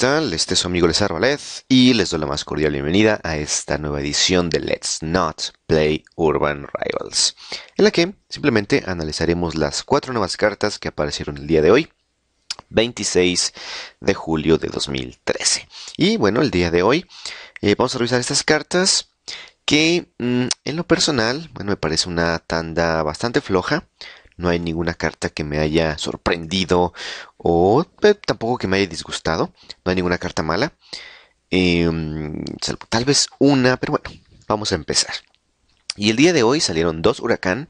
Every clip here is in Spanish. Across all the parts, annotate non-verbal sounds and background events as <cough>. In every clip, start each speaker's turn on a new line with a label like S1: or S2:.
S1: tal? Este es su amigo Les y les doy la más cordial bienvenida a esta nueva edición de Let's Not Play Urban Rivals, en la que simplemente analizaremos las cuatro nuevas cartas que aparecieron el día de hoy, 26 de julio de 2013. Y bueno, el día de hoy eh, vamos a revisar estas cartas que mm, en lo personal, bueno, me parece una tanda bastante floja no hay ninguna carta que me haya sorprendido o eh, tampoco que me haya disgustado. No hay ninguna carta mala. Em, tal vez una, pero bueno, vamos a empezar. Y el día de hoy salieron dos huracán,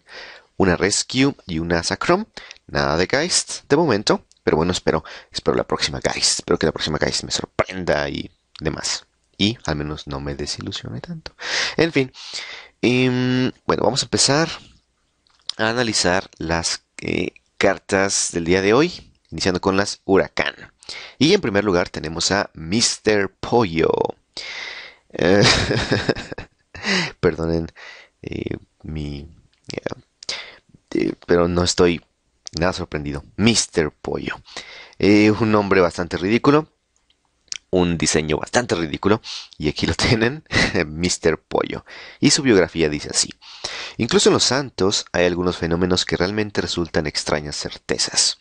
S1: una rescue y una Sacrum. Nada de Geist de momento, pero bueno, espero, espero la próxima Geist. Espero que la próxima Geist me sorprenda y demás. Y al menos no me desilusione tanto. En fin. Em, bueno, vamos a empezar a analizar las eh, cartas del día de hoy, iniciando con las huracán. Y en primer lugar tenemos a Mr. Pollo. Eh, <laughs> perdonen eh, mi... pero no estoy nada sorprendido. Mr. Pollo. un nombre bastante ridículo. Un diseño bastante ridículo. Y aquí lo <laughs> tienen, Mr. Pollo. Y su biografía dice así. Incluso en los santos hay algunos fenómenos que realmente resultan extrañas certezas.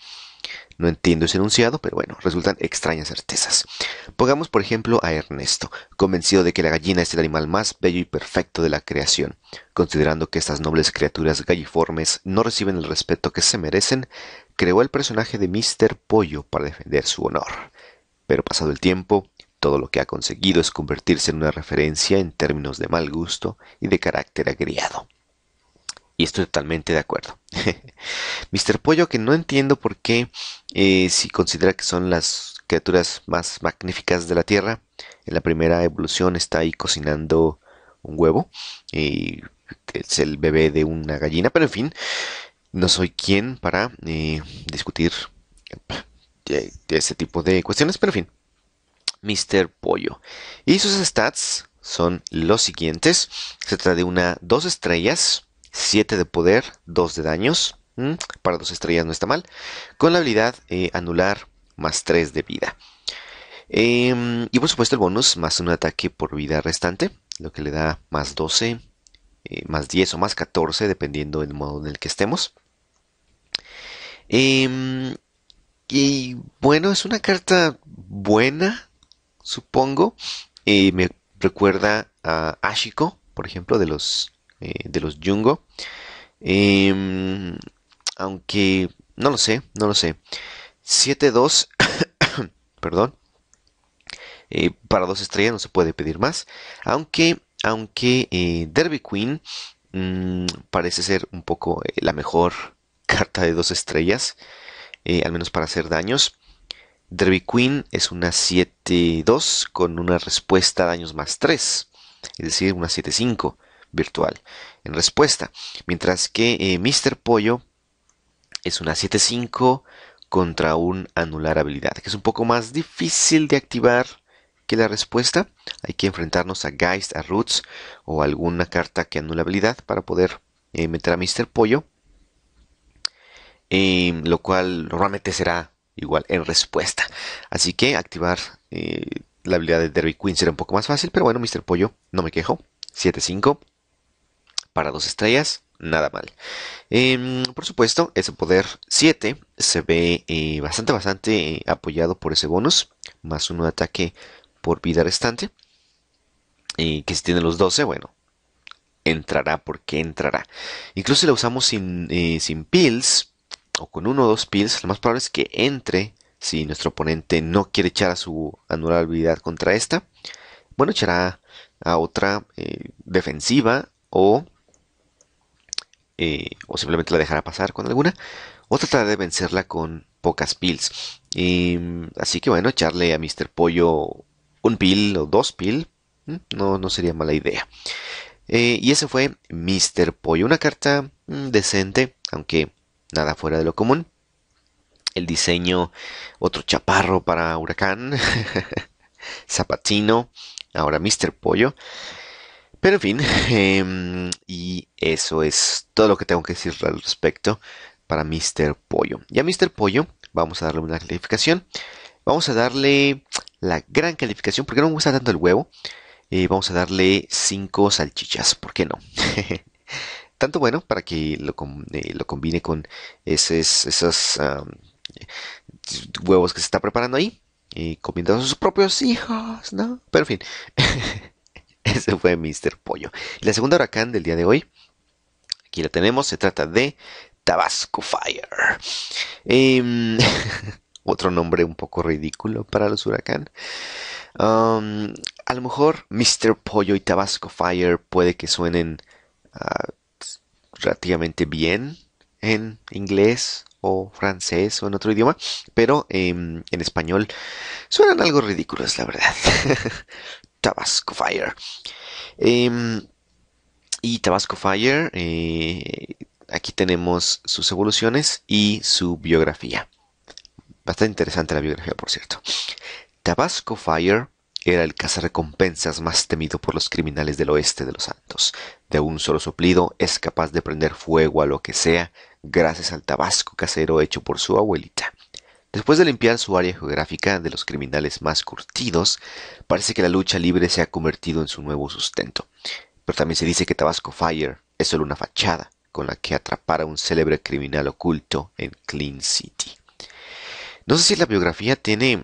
S1: No entiendo ese enunciado, pero bueno, resultan extrañas certezas. Pongamos por ejemplo a Ernesto, convencido de que la gallina es el animal más bello y perfecto de la creación. Considerando que estas nobles criaturas galliformes no reciben el respeto que se merecen, creó el personaje de Mr. Pollo para defender su honor. Pero pasado el tiempo, todo lo que ha conseguido es convertirse en una referencia en términos de mal gusto y de carácter agriado estoy totalmente de acuerdo. <laughs> Mr. Pollo, que no entiendo por qué, eh, si considera que son las criaturas más magníficas de la Tierra, en la primera evolución está ahí cocinando un huevo, y es el bebé de una gallina, pero en fin, no soy quien para eh, discutir eh, de, ese tipo de cuestiones, pero en fin, Mr. Pollo. Y sus stats son los siguientes. Se trata de una dos estrellas, 7 de poder, 2 de daños. Para dos estrellas no está mal. Con la habilidad eh, anular más 3 de vida. Em, y por supuesto el bonus más un ataque por vida restante. Lo que le da más 12, eh, más 10 o más 14 dependiendo del modo en el que estemos. Em, y bueno, es una carta buena, supongo. Eh, me recuerda a Ashiko, por ejemplo, de los eh, de los Jungo. Em, aunque no lo sé, no lo sé. 7-2, <coughs> perdón. Eh, para dos estrellas no se puede pedir más. Aunque, aunque eh, Derby Queen mm, parece ser un poco la mejor <laughs> carta de dos estrellas. al menos para hacer daños. Derby Queen es una 7-2 con una respuesta a daños más 3, es decir, una 7-5 virtual. En respuesta, mientras que eh, Mr. Pollo es una 7-5 contra un anular habilidad, que es un poco más difícil de activar que la respuesta. Hay que enfrentarnos a Geist, a Roots o alguna carta que anula habilidad para poder eh, meter a Mr. Pollo. Em, lo cual normalmente será igual en respuesta. Así que activar eh, la habilidad de Derby Queen será un poco más fácil, pero bueno, Mr. Pollo, no me quejo. 7 para dos estrellas, nada mal. Em, por supuesto, ese poder 7 se ve eh, bastante, bastante eh, apoyado por ese bonus, más uno de ataque por vida restante. Y que si tiene los 12, bueno, entrará porque entrará. Incluso si la usamos sin, eh, sin pills, o con uno o dos pills, lo más probable es que entre si nuestro oponente no quiere echar a su anular habilidad contra esta. Bueno, echará a otra defensiva o eh, o simplemente la dejará pasar con alguna, o tratará de vencerla con pocas pills. Y, mm, así que bueno, echarle a Mr. Pollo un pill o dos pill mm, no, no sería mala idea. Eh, y ese fue Mr. Pollo, una carta mm, decente, aunque nada fuera de lo común. El diseño, otro chaparro para Huracán, <laughs> Zapatino, ahora Mr. Pollo. Pero en fin, <laughs> em, y eso es todo lo que tengo que decir al respecto para Mr. Pollo. Y a Mr. Pollo vamos a darle una calificación. Vamos a darle la gran calificación porque no me gusta tanto el huevo. Y eh, vamos a darle 5 salchichas, ¿por qué no? <laughs> tanto bueno para que lo, eh, combine con esos, huevos que se está preparando ahí. Y eh, comiendo a sus propios hijos, ¿no? Pero en fin. <laughs> <laughs> Ese fue Mr. Pollo. Y la segunda huracán del día de hoy, aquí la tenemos, se trata de Tabasco Fire. Em, <laughs> otro nombre un poco ridículo para los huracán. Um, a lo mejor Mr. Pollo y Tabasco Fire puede que suenen ah, relativamente bien en inglés o francés o en otro idioma, pero em, en español suenan algo ridículos, la verdad. <laughs> Tabasco Fire. Em, y Tabasco Fire, eh, aquí tenemos sus evoluciones y su biografía. Bastante interesante la biografía, por cierto. Tabasco Fire era el cazarrecompensas más temido por los criminales del oeste de los Santos. De un solo soplido es capaz de prender fuego a lo que sea gracias al tabasco casero hecho por su abuelita. Después de limpiar su área geográfica de los criminales más curtidos, parece que la lucha libre se ha convertido en su nuevo sustento. Pero también se dice que Tabasco Fire es solo una fachada con la que atrapar a un célebre criminal oculto en Clean City. No sé si la biografía tiene...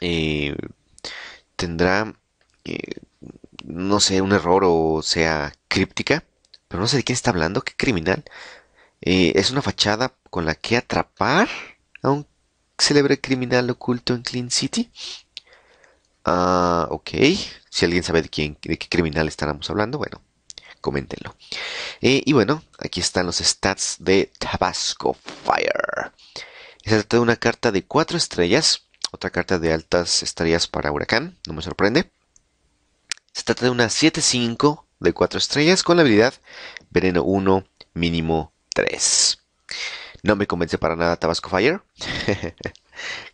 S1: Eh, tendrá... Eh, no sé, un error o sea críptica, pero no sé de quién está hablando, qué criminal. Eh, es una fachada con la que atrapar a un célebre criminal oculto en Clean City. Ah, ok. Si alguien sabe de quién, de qué criminal estábamos hablando, bueno, coméntenlo. Eh, y bueno, aquí están los stats de Tabasco Fire. Se trata de una carta de cuatro estrellas, otra carta de altas estrellas para Huracán, no me sorprende. Se trata de una 7-5 de 4 estrellas con la habilidad Veneno 1, mínimo 3. No me convence para nada Tabasco Fire. <laughs>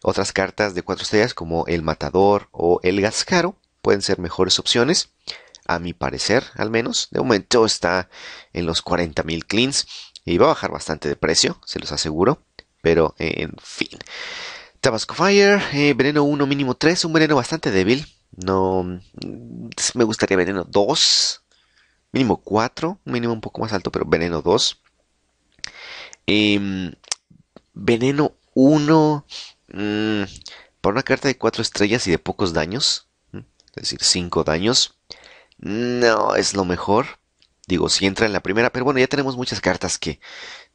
S1: Otras cartas de cuatro estrellas como el Matador o el Gascaro pueden ser mejores opciones, a mi parecer al menos. De momento está en los 40.000 cleans y va a bajar bastante de precio, se los aseguro. Pero en fin. Tabasco Fire, eh, veneno 1, mínimo 3, un veneno bastante débil. No, mm, me gustaría veneno 2, mínimo 4, mínimo un poco más alto, pero veneno 2. Em, veneno 1 mm, Por para una carta de 4 estrellas y de pocos daños, es decir, 5 daños, no es lo mejor. Digo, si entra en la primera, pero bueno, ya tenemos muchas cartas que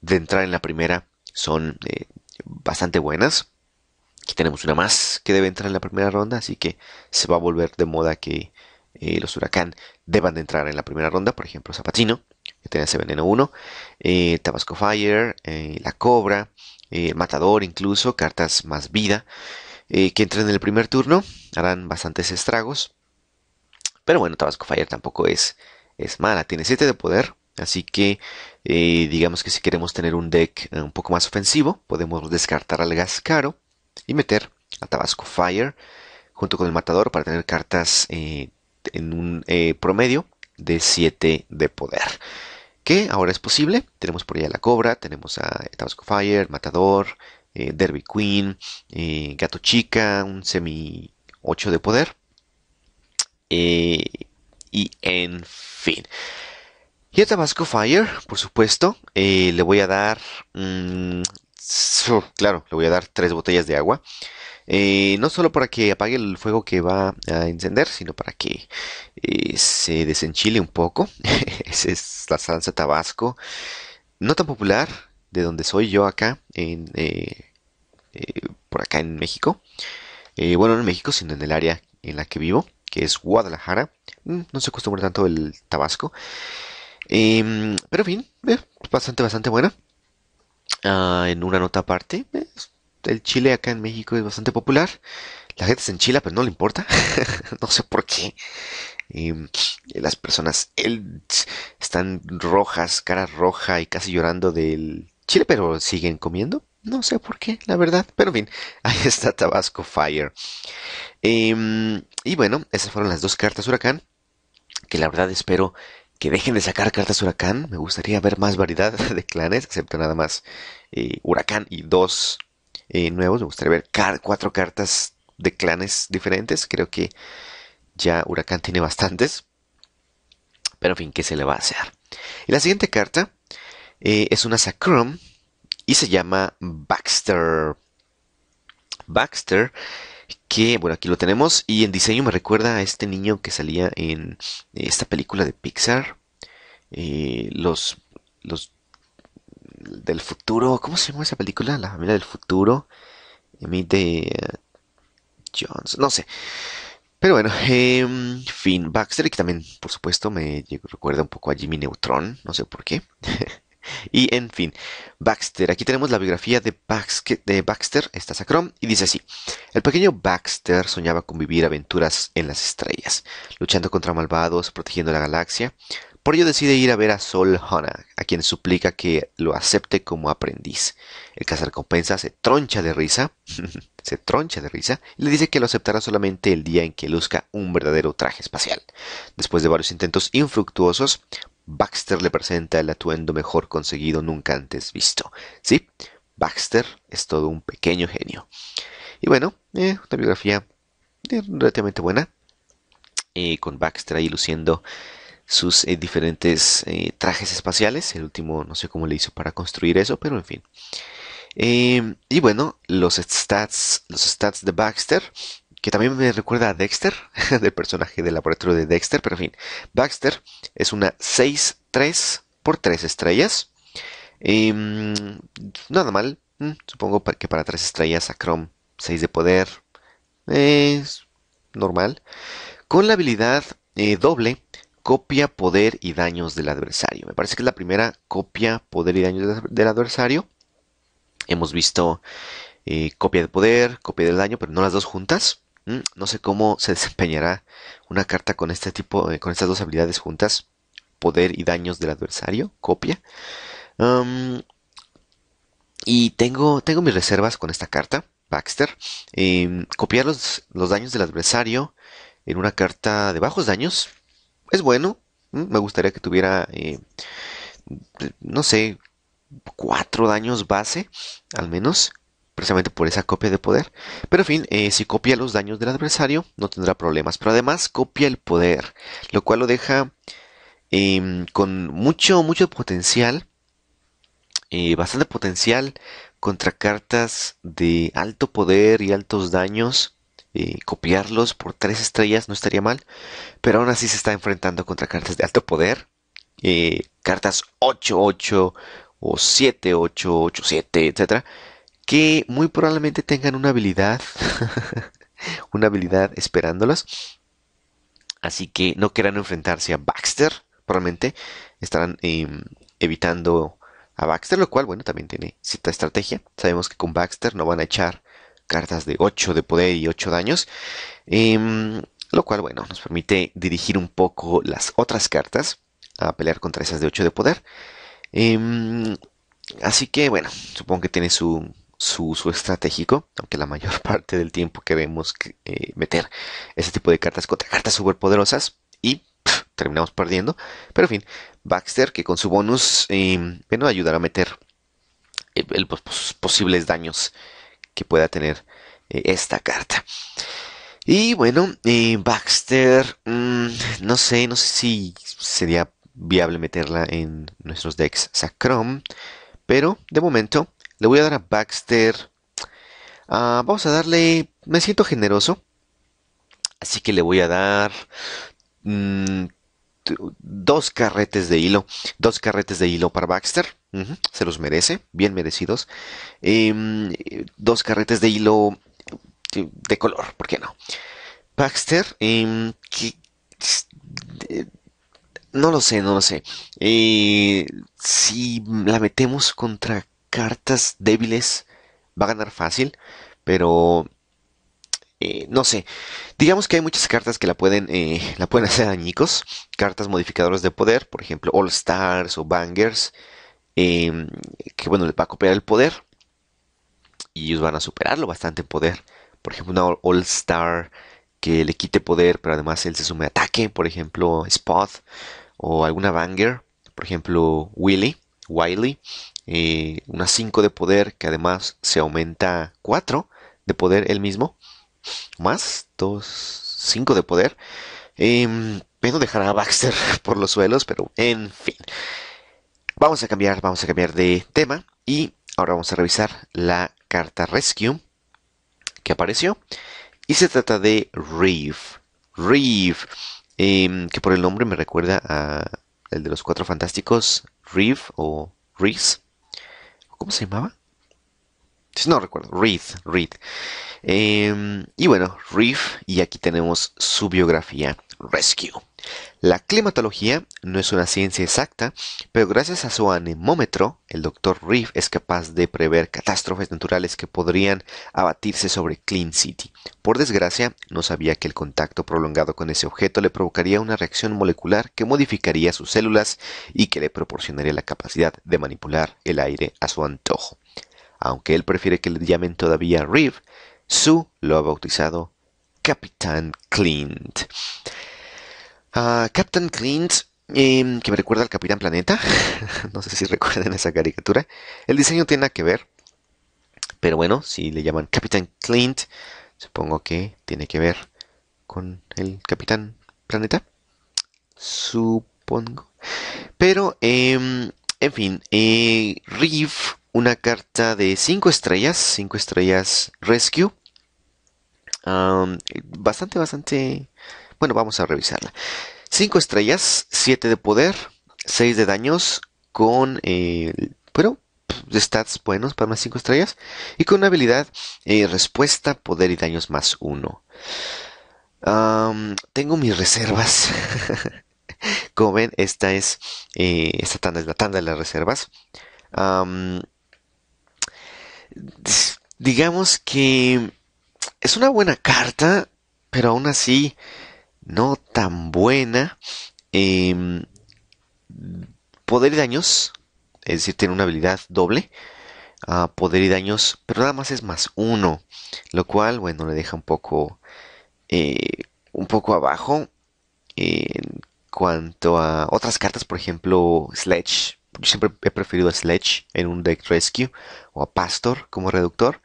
S1: de entrar en la primera son eh, bastante buenas. Aquí tenemos una más que debe entrar en la primera ronda, así que se va a volver de moda que eh, los huracán deban de entrar en la primera ronda, por ejemplo, Zapatino que tiene ese veneno 1, eh, Tabasco Fire, eh, La Cobra, eh, Matador incluso, cartas más vida, que entren en el primer turno, harán bastantes estragos. Pero bueno, Tabasco Fire tampoco es, es mala, tiene 7 de poder, así que digamos que si queremos tener un deck un poco más ofensivo, podemos descartar al gas caro y meter a Tabasco Fire junto con el Matador para tener cartas en un promedio de 7 de poder. Que ahora es posible. Tenemos por allá la Cobra, tenemos a Tabasco Fire, Matador, eh, Derby Queen, eh, Gato Chica, un semi 8 de poder. Eh, y en fin. Y a Tabasco Fire, por supuesto, le voy a dar. Mm, claro, le voy a dar tres botellas de agua. Eh, no solo para que apague el fuego que va a encender, sino para que eh, se desenchile un poco. <laughs> Esa es la salsa tabasco. No tan popular de donde soy yo acá, en, eh, por acá en México. bueno, no en México, sino en el área en la que vivo, que es Guadalajara. Mm, no se acostumbra tanto el tabasco. Em, pero en fin, bastante, bastante buena. Ah, en una nota aparte, el chile acá en México es bastante popular. La gente en chile, pero no le importa. <laughs> no sé por qué. las personas están rojas, cara roja y casi llorando del chile, pero siguen comiendo. No sé por qué, la verdad. Pero en fin, <laughs> ahí está Tabasco Fire. Em, y bueno, esas fueron las dos cartas huracán. Que la verdad espero que dejen de sacar cartas huracán. Me gustaría ver más variedad <laughs> de clanes, excepto nada más eh, huracán y dos eh, nuevos. Me gustaría ver cuatro cartas de clanes diferentes. Creo que ya Huracán tiene bastantes. Pero en fin, ¿qué se le va a hacer? Y la siguiente carta eh, es una Sacrum y se llama Baxter. Baxter, que bueno, aquí lo tenemos y en diseño me recuerda a este niño que salía en eh, esta película de Pixar. los, los del futuro. ¿Cómo se llama esa película? La familia del futuro. Emite de, eh, Jones. No sé. Pero bueno, en em, fin, Baxter, que también, por supuesto, me recuerda un poco a Jimmy Neutron, no sé por qué. <laughs> y en fin, Baxter, aquí tenemos la biografía de, Baxter, de Baxter, está sacrón, y dice así, el pequeño Baxter soñaba con vivir aventuras en las estrellas, luchando contra malvados, protegiendo la galaxia, por ello decide ir a ver a Sol Hana, a quien suplica que lo acepte como aprendiz. El compensa, se troncha de risa, <laughs> se troncha de risa, y le dice que lo aceptará solamente el día en que luzca un verdadero traje espacial. Después de varios intentos infructuosos, Baxter le presenta el atuendo mejor conseguido nunca antes visto. Sí, Baxter es todo un pequeño genio. Y bueno, eh, una biografía eh, relativamente buena, y con Baxter ahí luciendo sus eh, diferentes eh, trajes espaciales. El último no sé cómo le hizo para construir eso, pero en fin. Em, y bueno, los stats, los stats de Baxter, que también me recuerda a Dexter, <laughs> del personaje del laboratorio de Dexter, pero en fin. Baxter es una 6-3 por 3 estrellas. Em, nada mal, supongo que para 3 estrellas a Chrome 6 de poder. Es normal. Con la habilidad eh, doble, copia poder y daños del adversario. Me parece que es la primera copia poder y daños del adversario. Hemos visto eh, copia de poder, copia del daño, pero no las dos juntas. Mm, no sé cómo se desempeñará una carta con este tipo, eh, con estas dos habilidades juntas, poder y daños del adversario, copia. y tengo, tengo mis reservas con esta carta, Baxter. Em, copiar los, los daños del adversario en una carta de bajos daños es bueno. Me gustaría que tuviera, eh, no sé, cuatro daños base, al menos, precisamente por esa copia de poder. Pero en fin, eh, si copia los daños del adversario, no tendrá problemas. Pero además copia el poder, lo cual lo deja em, con mucho, mucho potencial, eh, bastante potencial contra cartas de alto poder y altos daños copiarlos por tres estrellas no estaría mal, pero aún así se está enfrentando contra cartas de alto poder, eh, cartas 8-8 o 7-8, 8-7, etcétera, que muy probablemente tengan una habilidad, <laughs> una habilidad esperándolas Así que no querrán enfrentarse a Baxter, probablemente estarán em, evitando a Baxter, lo cual, bueno, también tiene cierta estrategia. Sabemos que con Baxter no van a echar cartas de 8 de poder y 8 daños. Em, lo cual, bueno, nos permite dirigir un poco las otras cartas a pelear contra esas de 8 de poder. Em, así que, bueno, supongo que tiene su, su, estratégico, aunque la mayor <laughs> parte del tiempo queremos eh, meter ese tipo de cartas contra cartas superpoderosas y terminamos perdiendo. Pero en fin, Baxter, que con su bonus, em, bueno, ayudará a meter eh, pues, posibles daños que pueda tener eh, esta carta. Y bueno, eh, Baxter, mm, no sé, no sé si sería viable meterla en nuestros decks Sacrom, pero de momento le voy a dar a Baxter. Ah, vamos a darle, me siento generoso, así que le voy a dar mm, dos carretes de hilo, dos carretes de hilo para Baxter, se los merece, bien merecidos, em, dos carretes de hilo eh, de color, ¿por qué no? Baxter, em, eh, no lo sé, no lo sé. Eh, si la metemos contra cartas débiles, va a ganar fácil, pero eh, no sé, digamos que hay muchas cartas que la pueden, eh, <laughs> la pueden hacer añicos, cartas modificadoras de poder, por ejemplo, All Stars o Bangers, em, que bueno, le va a copiar el poder y ellos van a superarlo bastante en poder. Por ejemplo, una All Star que le quite poder, pero además él se sume a ataque, por ejemplo, Spot o alguna Banger, por ejemplo, Willy, Wiley, eh, una 5 de poder que además se aumenta 4 de poder él mismo más, dos, cinco de poder. Eh, em, pero dejará a Baxter <laughs> por los suelos, pero en fin. Vamos a cambiar, vamos a cambiar de tema y ahora vamos a revisar la carta Rescue que apareció. Y se trata de Reeve. Reeve, em, que por el nombre me recuerda a el de los cuatro fantásticos, Reeve o Reese. ¿Cómo se llamaba? no recuerdo, Reed, Reed. Em, y bueno, Reef, y aquí tenemos su biografía, Rescue. La climatología no es una ciencia exacta, pero gracias a su anemómetro, el doctor Reef es capaz de prever catástrofes naturales que podrían abatirse sobre Clean City. Por desgracia, no sabía que el contacto prolongado con ese objeto le provocaría una reacción molecular que modificaría sus células y que le proporcionaría la capacidad de manipular el aire a su antojo aunque él prefiere que le llamen todavía Reeve, Sue lo ha bautizado Capitán Clint. Ah, Capitán Clint, em, que me recuerda al Capitán Planeta, <laughs> no sé si recuerdan esa caricatura, el diseño tiene que ver, pero bueno, si le llaman Capitán Clint, supongo que tiene que ver con el Capitán Planeta, supongo. Pero, em, en fin, eh, Reeve una carta de 5 estrellas, 5 estrellas Rescue. bastante, bastante... Bueno, vamos a revisarla. 5 estrellas, 7 de poder, 6 de daños, con... Eh, pero stats buenos para más 5 estrellas. Y con una habilidad, eh, respuesta, poder y daños más 1. tengo mis reservas. <laughs> Como ven, esta es eh, esta tanda es la tanda de las reservas. Um, digamos que es una buena carta, pero aún así no tan buena. Em, poder y daños, es decir, tiene una habilidad doble. a ah, poder y daños, pero nada más es más uno, lo cual, bueno, le deja un poco, eh, un poco abajo. Eh, en cuanto a otras cartas, por ejemplo, Sledge, siempre he preferido a Sledge en un deck rescue o a Pastor como reductor.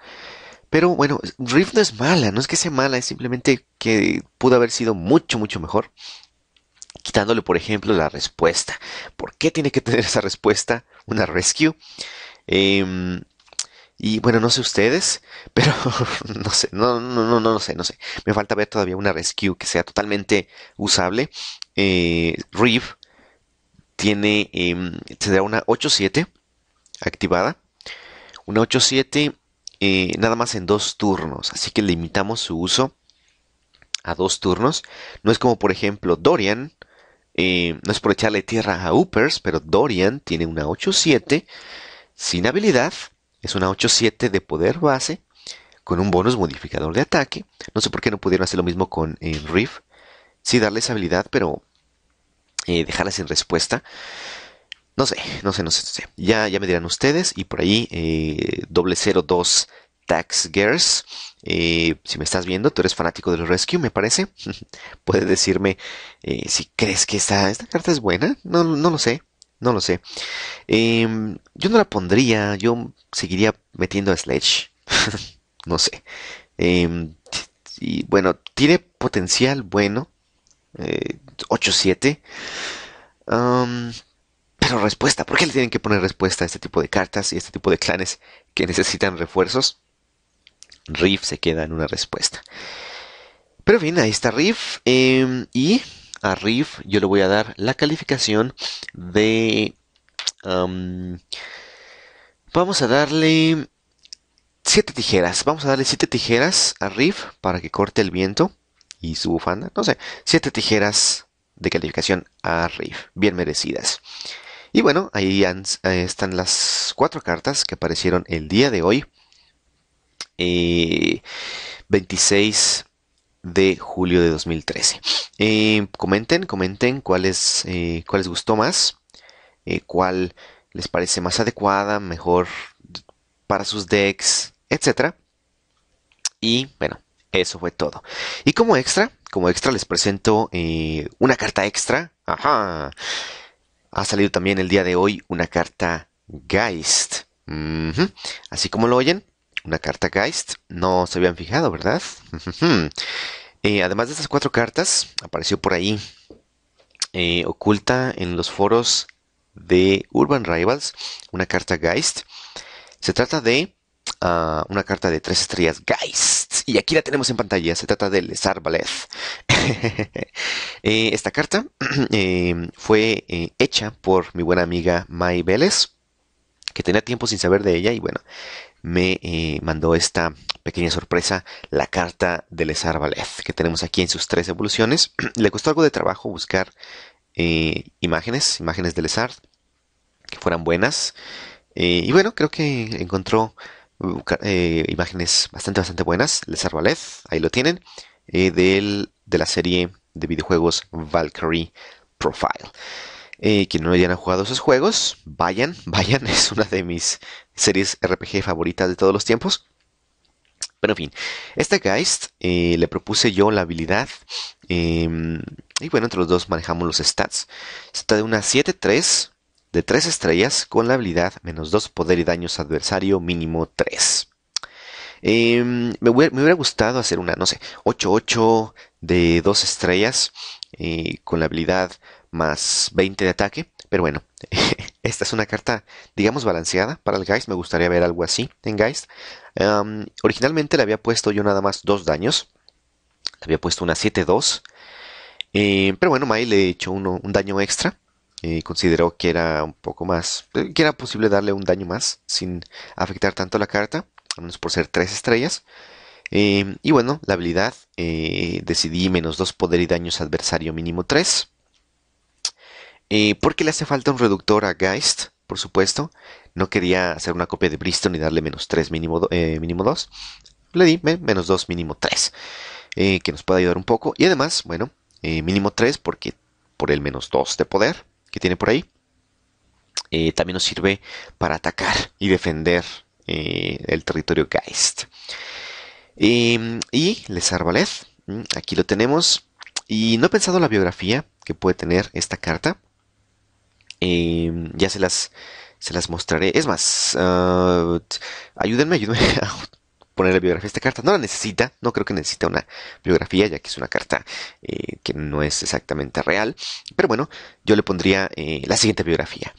S1: Pero bueno, Rift no es mala, no es que sea mala, es simplemente que pudo haber sido mucho, mucho mejor. Quitándole, por ejemplo, la respuesta. ¿Por qué tiene que tener esa respuesta una rescue? Em, y bueno, no sé ustedes, <laughs> pero no sé, no, no, no, no, sé, no sé. Me falta ver todavía una rescue que sea totalmente usable. Eh, tiene, eh, una 8-7 activada, una 8-7 eh, nada más en dos turnos, así que limitamos su uso a dos turnos. No es como por ejemplo Dorian, em, no es por echarle tierra a Uppers, pero Dorian tiene una 8-7 sin habilidad, es una 8-7 de poder base con un bonus modificador de ataque. No sé por qué no pudieron hacer lo mismo con em, Riff. Sí, darles habilidad, pero eh, dejarla sin respuesta. No sé, no sé, no sé, Ya, ya me dirán ustedes. Y por ahí, 002 eh, Tax Girls. Eh, si me estás viendo, tú eres fanático de los Rescue, me parece. <laughs> Puedes decirme eh, si crees que esta, esta carta es buena. No, no lo sé. No lo sé. Em, yo no la pondría. Yo seguiría metiendo a Sledge. <laughs> no sé. Em, y bueno, tiene potencial bueno. 8-7. pero respuesta, ¿por qué le tienen que poner respuesta a este tipo de cartas y este tipo de clanes que necesitan refuerzos? Riff se queda en una respuesta. Pero bien, ahí está Riff. Em, y a Riff yo le voy a dar la calificación de... vamos a darle 7 tijeras. Vamos a darle 7 tijeras a Riff para que corte el viento y su bufanda. No sé, 7 tijeras de calificación a Riff, bien merecidas. Y bueno, ahí eh, están las cuatro cartas que aparecieron el día de hoy, 26 eh, de julio de 2013. Eh, comenten, comenten cuál, es, cuál les gustó más, cuál les parece más adecuada, mejor para sus decks, etc. Y bueno, eso fue todo. Y como extra, como extra les presento eh, una carta extra. Ajá. Ha salido también el día de hoy una carta Geist. Así como lo oyen, una carta Geist. No se habían fijado, ¿verdad? Eh, además de estas cuatro cartas, apareció por ahí eh, oculta en los foros de Urban Rivals una carta Geist. Se trata de una carta de tres estrellas Geist. Y aquí la tenemos en pantalla. Se trata de lesar <laughs> eh, esta carta <clears throat> eh, fue eh, hecha por mi buena amiga Mai Vélez, que tenía tiempo sin saber de ella. Y bueno, me eh, mandó esta pequeña sorpresa, la carta del Valeth que tenemos aquí en sus tres evoluciones. <clears throat> Le costó algo de trabajo buscar imágenes, imágenes del Lesar que fueran buenas. y bueno, creo que encontró eh, imágenes bastante, bastante buenas. Les arbalet ahí lo tienen, eh, de la serie de videojuegos Valkyrie Profile. Eh, quien no hayan jugado esos juegos, vayan, <laughs> vayan, es una de mis series RPG favoritas de todos los tiempos. Pero en fin, este Geist le propuse yo la habilidad. Em, y bueno, entre los dos manejamos los stats. Está de una 7-3, de 3 estrellas con la habilidad menos 2 poder y daños adversario mínimo 3. Em, me, hubiera, gustado hacer una, no sé, 8-8 de 2 estrellas eh, con la habilidad más 20 de ataque. Pero bueno, <laughs> esta es una carta, digamos, balanceada para el Geist. Me gustaría ver algo así en Geist. originalmente le había puesto yo nada más 2 daños. Le había puesto una 7-2. Eh, pero bueno, May le he hecho un daño extra consideró que era un poco más, eh, que era posible darle un daño más sin afectar tanto la carta, a menos por ser tres estrellas. Em, y bueno, la habilidad, eh, decidí menos 2 poder y daños adversario mínimo 3. Eh, porque le hace falta un reductor a Geist, por supuesto. No quería hacer una copia de Bristol y darle menos 3 mínimo, mínimo 2. Le di menos 2 mínimo 3, que nos puede ayudar un poco. Y además, bueno, mínimo 3 porque por el menos 2 de poder que tiene por ahí. Eh, también nos sirve para atacar y defender eh, el territorio Geist. Em, y Les mm, aquí lo tenemos. Y no he pensado la biografía que puede tener esta carta. Em, ya se las, se las mostraré. Es más, ah, ayúdenme, ayúdenme <laughs> ponerle biografía a esta carta. No la necesita, no creo que necesita una biografía, ya que es una carta eh, que no es exactamente real. Pero bueno, yo le pondría eh, la siguiente biografía.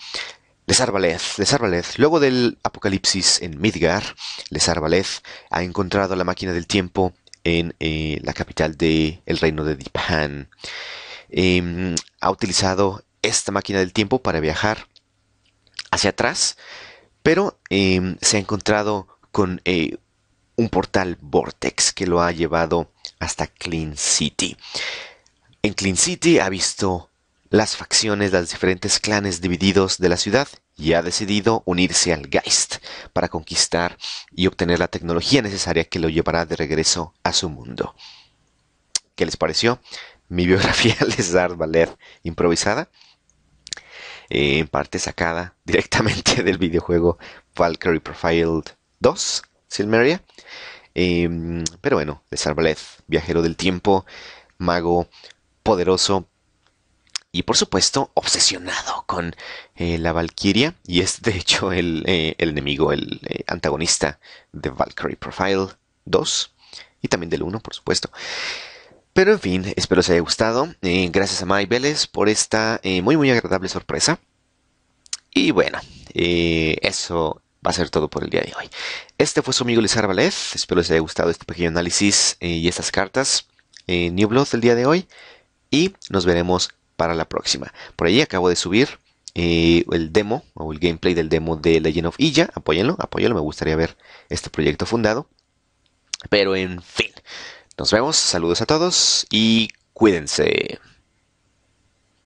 S1: Les Arbalez, luego del apocalipsis en Midgar, Les ha encontrado la máquina del tiempo en eh, la capital del reino de Dipan. Em, ha utilizado esta máquina del tiempo para viajar hacia atrás, pero em, se ha encontrado con un portal Vortex que lo ha llevado hasta Clean City. En Clean City ha visto las facciones, de los diferentes clanes divididos de la ciudad y ha decidido unirse al Geist para conquistar y obtener la tecnología necesaria que lo llevará de regreso a su mundo. ¿Qué les pareció? Mi <laughs> biografía de Zard Valer improvisada, eh, en parte sacada directamente <laughs> del videojuego Valkyrie Profile 2 Silmeria. Em, pero bueno, de Sarbaleth, viajero del tiempo, mago poderoso y por supuesto obsesionado con eh, la Valkyria y es de hecho el, eh, enemigo, el eh, antagonista de Valkyrie Profile 2 y también del 1 por supuesto. Pero en fin, espero os haya gustado. gracias a Mai Vélez por esta muy muy agradable sorpresa. Y bueno, eso va a ser todo por el día de hoy. Este fue su amigo Lizar Arbalez. Espero les haya gustado este pequeño análisis eh, y estas cartas en eh, New Blood del día de hoy. Y nos veremos para la próxima. Por ahí acabo de subir eh, el demo o el gameplay del demo de Legend of Illa. Apóyenlo, apóyenlo. Me gustaría ver este proyecto fundado. Pero en fin, nos vemos. Saludos a todos y cuídense.